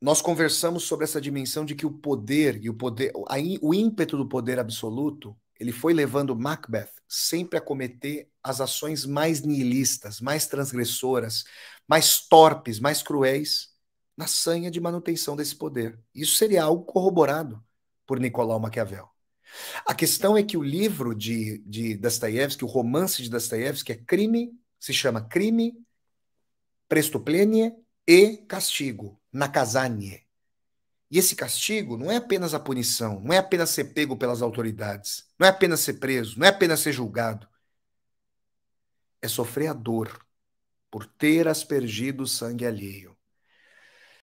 nós conversamos sobre essa dimensão de que o poder e o poder, o ímpeto do poder absoluto, ele foi levando Macbeth sempre a cometer as ações mais nihilistas, mais transgressoras, mais torpes, mais cruéis, na sanha de manutenção desse poder. Isso seria algo corroborado por Nicolau Maquiavel. A questão é que o livro de, de Dostoiévski, o romance de Dostoiévski, é crime, se chama Crime, Prestuplenie e Castigo. Na Nakazanie. E esse castigo não é apenas a punição, não é apenas ser pego pelas autoridades, não é apenas ser preso, não é apenas ser julgado. É sofrer a dor por ter aspergido sangue alheio.